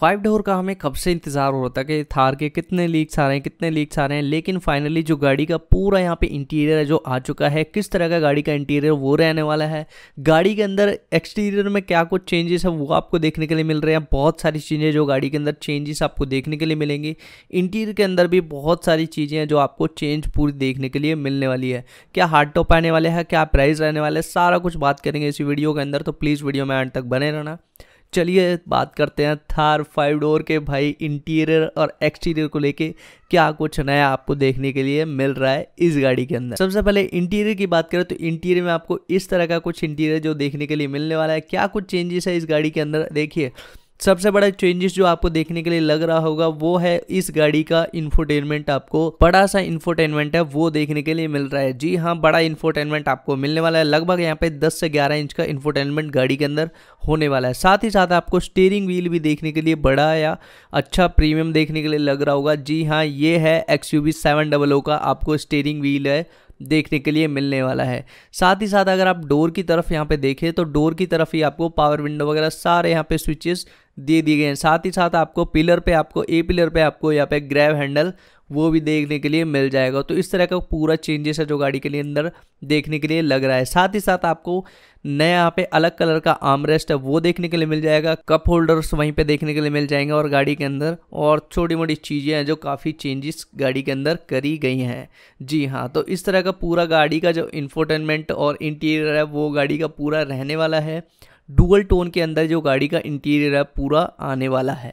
five door का हमें कब से इंतज़ार हो रहा था कि थार के कितने लीक्स आ रहे हैं कितने लीक्स आ रहे हैं लेकिन फाइनली जो गाड़ी का पूरा यहाँ पे इंटीरियर है जो आ चुका है किस तरह का गाड़ी का इंटीरियर वो रहने वाला है गाड़ी के अंदर एक्सटीरियर में क्या कुछ चेंजेस है वो आपको देखने के लिए मिल रहे हैं बहुत सारी चीज़ें जो गाड़ी के अंदर चेंजेस आपको देखने के लिए मिलेंगी इंटीरियर के अंदर भी बहुत सारी चीज़ें हैं जो आपको चेंज पूरी देखने के लिए मिलने वाली है क्या हार्ड टॉप आने वाले हैं क्या प्राइस रहने वाले हैं सारा कुछ बात करेंगे इसी वीडियो के अंदर तो प्लीज़ वीडियो में एंड तक बने रहना चलिए बात करते हैं थार फाइव डोर के भाई इंटीरियर और एक्सटीरियर को लेके क्या कुछ नया आपको देखने के लिए मिल रहा है इस गाड़ी के अंदर सबसे पहले इंटीरियर की बात करें तो इंटीरियर में आपको इस तरह का कुछ इंटीरियर जो देखने के लिए मिलने वाला है क्या कुछ चेंजेस है इस गाड़ी के अंदर देखिए सबसे बड़ा चेंजेस जो आपको देखने के लिए लग रहा होगा वो है इस गाड़ी का इन्फोटेनमेंट आपको बड़ा सा इन्फोटेनमेंट है वो देखने के लिए मिल रहा है जी हाँ बड़ा इन्फोटेनमेंट आपको मिलने वाला है लगभग यहाँ पे 10 से 11 इंच का इन्फोटेनमेंट गाड़ी के अंदर होने वाला है साथ ही साथ आपको स्टेयरिंग व्हील भी देखने के लिए बड़ा या अच्छा प्रीमियम देखने के लिए लग रहा होगा जी हाँ ये है एक्स यू का आपको स्टेयरिंग व्हील है देखने के लिए मिलने वाला है साथ ही साथ अगर आप डोर की तरफ यहाँ पे देखें तो डोर की तरफ ही आपको पावर विंडो वगैरह सारे यहाँ पे स्विचेस दे दिए गए हैं साथ ही साथ आपको पिलर पे आपको ए पिलर पे आपको यहाँ पे ग्रैब हैंडल वो भी देखने के लिए मिल जाएगा तो इस तरह का पूरा चेंजेस है जो गाड़ी के लिए अंदर देखने के लिए लग रहा है साथ ही साथ आपको नया यहाँ पे अलग कलर का आमरेस्ट है वो देखने के लिए मिल जाएगा कप होल्डर्स वहीं पे देखने के लिए मिल जाएंगे और गाड़ी के अंदर और छोटी मोटी चीज़ें हैं जो काफ़ी चेंजेस गाड़ी के अंदर करी गई हैं जी हाँ तो इस तरह का पूरा गाड़ी का जो इन्फोटेनमेंट और इंटीरियर है वो गाड़ी का पूरा रहने वाला है डुअल टोन के अंदर जो गाड़ी का इंटीरियर है पूरा आने वाला है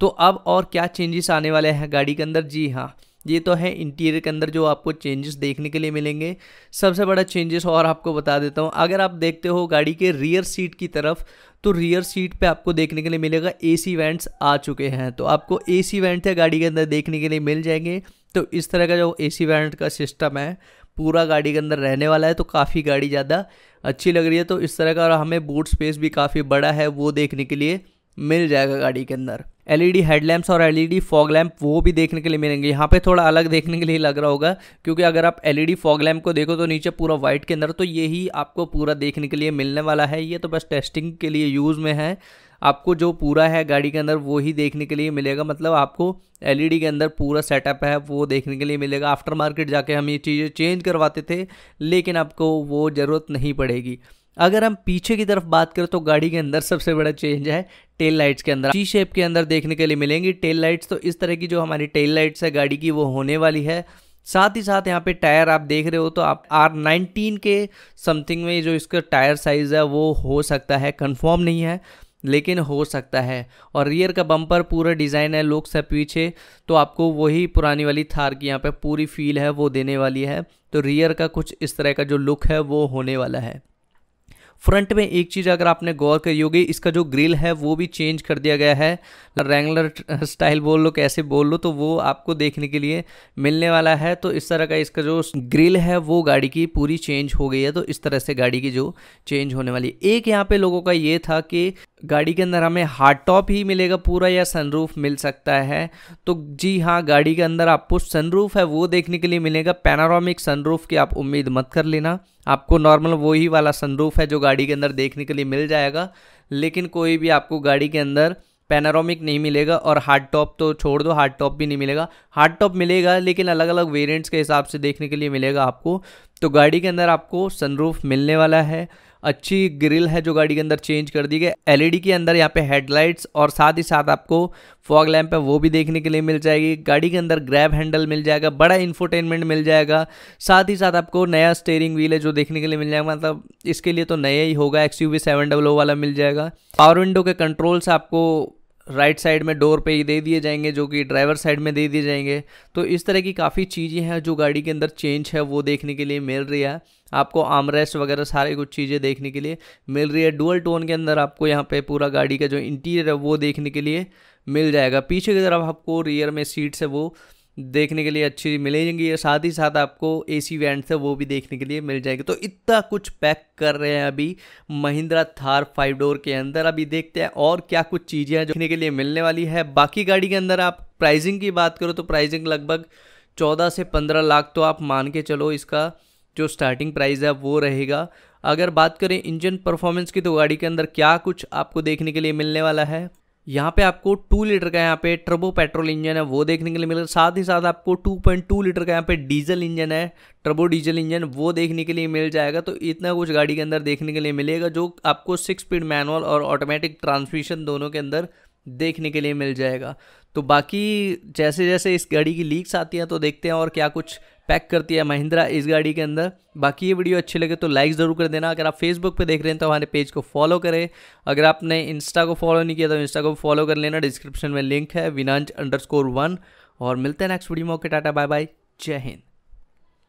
तो अब और क्या चेंजेस आने वाले हैं गाड़ी के अंदर जी हाँ ये तो है इंटीरियर के अंदर जो आपको चेंजेस देखने के लिए मिलेंगे सबसे बड़ा चेंजेस और आपको बता देता हूँ अगर आप देखते हो गाड़ी के रियर सीट की तरफ तो रियर सीट पे आपको देखने के लिए मिलेगा एसी वेंट्स आ चुके हैं तो आपको एसी वेंट है गाड़ी के अंदर देखने के लिए मिल जाएंगे तो इस तरह का जो एसी वेंट का सिस्टम है पूरा गाड़ी के अंदर रहने वाला है तो काफ़ी गाड़ी ज़्यादा अच्छी लग रही है तो इस तरह का और हमें बूट स्पेस भी काफ़ी बड़ा है वो देखने के लिए मिल जाएगा गाड़ी के अंदर एलईडी हेडलैम्प्स और एलईडी फॉग लैम्प वो भी देखने के लिए मिलेंगे यहाँ पे थोड़ा अलग देखने के लिए लग रहा होगा क्योंकि अगर आप एलईडी फॉग लैम्प को देखो तो नीचे पूरा वाइट के अंदर तो यही आपको पूरा देखने के लिए मिलने वाला है ये तो बस टेस्टिंग के लिए यूज़ में है आपको जो पूरा है गाड़ी के अंदर वो ही देखने के लिए मिलेगा मतलब आपको एलईडी e के अंदर पूरा सेटअप है वो देखने के लिए मिलेगा आफ्टर मार्केट जाके हम ये चीज़ें चेंज करवाते थे लेकिन आपको वो ज़रूरत नहीं पड़ेगी अगर हम पीछे की तरफ बात करें तो गाड़ी के अंदर सबसे बड़ा चेंज है टेल लाइट्स के अंदर टी शेप के अंदर देखने के लिए मिलेंगी टेल लाइट्स तो इस तरह की जो हमारी टेल लाइट्स है गाड़ी की वो होने वाली है साथ ही साथ यहाँ पे टायर आप देख रहे हो तो आप आर नाइनटीन के समथिंग में जो इसका टायर साइज़ है वो हो सकता है कंफर्म नहीं है लेकिन हो सकता है और रियर का बम्पर पूरा डिज़ाइन है लुक्स है पीछे तो आपको वही पुरानी वाली थार की यहाँ पे पूरी फील है वो देने वाली है तो रियर का कुछ इस तरह का जो लुक है वो होने वाला है फ्रंट में एक चीज़ अगर आपने गौर करी होगी इसका जो ग्रिल है वो भी चेंज कर दिया गया है रेंगुलर स्टाइल बोल लो कैसे बोल लो तो वो आपको देखने के लिए मिलने वाला है तो इस तरह का इसका जो ग्रिल है वो गाड़ी की पूरी चेंज हो गई है तो इस तरह से गाड़ी की जो चेंज होने वाली एक यहाँ पे लोगों का ये था कि गाड़ी के अंदर हमें हार्ड टॉप ही मिलेगा पूरा या सनरूफ मिल सकता है तो जी हाँ गाड़ी के अंदर आपको सनरूफ है वो देखने के लिए मिलेगा पैनारोमिक सनरूफ की आप उम्मीद मत कर लेना आपको नॉर्मल वो ही वाला सनरूफ है जो गाड़ी के अंदर देखने के लिए मिल जाएगा लेकिन कोई भी आपको गाड़ी के अंदर पैनारोमिक नहीं मिलेगा और हार्ड टॉप तो छोड़ दो हार्ड टॉप भी नहीं मिलेगा हार्ड टॉप मिलेगा लेकिन अलग अलग वेरियंट्स के हिसाब से देखने के लिए मिलेगा आपको तो गाड़ी के अंदर आपको सनरूफ मिलने वाला है अच्छी ग्रिल है जो गाड़ी के अंदर चेंज कर दी गई एलईडी e के अंदर यहाँ पे हेडलाइट्स और साथ ही साथ आपको फॉग लैम्प है वो भी देखने के लिए मिल जाएगी गाड़ी के अंदर ग्रैब हैंडल मिल जाएगा बड़ा इन्फोटेनमेंट मिल जाएगा साथ ही साथ आपको नया स्टेयरिंग व्हील है जो देखने के लिए मिल जाएगा मतलब इसके लिए तो नया ही होगा एक्स यू वाला मिल जाएगा पावर विंडो के कंट्रोल्स आपको राइट साइड में डोर पे ही दे दिए जाएंगे जो कि ड्राइवर साइड में दे दिए जाएंगे तो इस तरह की काफ़ी चीज़ें हैं जो गाड़ी के अंदर चेंज है वो देखने के लिए मिल रही है आपको आमरेस्ट वगैरह सारे कुछ चीज़ें देखने के लिए मिल रही है डुअल टोन के अंदर आपको यहाँ पे पूरा गाड़ी का जो इंटीरियर है वो देखने के लिए मिल जाएगा पीछे की तरफ आपको रियर में सीट्स है वो देखने के लिए अच्छी मिलेंगी साथ ही साथ आपको ए सी वैंड है वो भी देखने के लिए मिल जाएगी तो इतना कुछ पैक कर रहे हैं अभी महिंद्रा थार फाइव डोर के अंदर अभी देखते हैं और क्या कुछ चीज़ें हैं देखने के लिए मिलने वाली है बाकी गाड़ी के अंदर आप प्राइजिंग की बात करो तो प्राइजिंग लगभग चौदह से पंद्रह लाख तो आप मान के चलो इसका जो स्टार्टिंग प्राइस है वो रहेगा अगर बात करें इंजन परफॉर्मेंस की तो गाड़ी के अंदर क्या कुछ आपको देखने के लिए मिलने वाला है यहाँ पे आपको टू लीटर का यहाँ पे ट्रबो पेट्रोल इंजन है वो देखने के लिए मिलेगा साथ ही साथ आपको टू पॉइंट टू लीटर का यहाँ पे डीजल इंजन है ट्रबो डीजल इंजन वो देखने के लिए मिल जाएगा तो इतना कुछ गाड़ी के अंदर देखने के लिए मिलेगा जो आपको सिक्स स्पीड मैनुअल और ऑटोमेटिक ट्रांसमिशन दोनों के अंदर देखने के लिए मिल जाएगा तो बाकी जैसे जैसे इस गाड़ी की लीक्स आती हैं तो देखते हैं और क्या कुछ पैक करती है महिंद्रा इस गाड़ी के अंदर बाकी ये वीडियो अच्छी लगे तो लाइक ज़रूर कर देना अगर आप फेसबुक पे देख रहे हैं तो हमारे पेज को फॉलो करें अगर आपने इंस्टा को फॉलो नहीं किया तो इंस्टा को फॉलो कर लेना डिस्क्रिप्शन में लिंक है विनांच अंडर वन और मिलते हैं नेक्स्ट वीडियो में ओके टाटा बाय बाय जय हिंद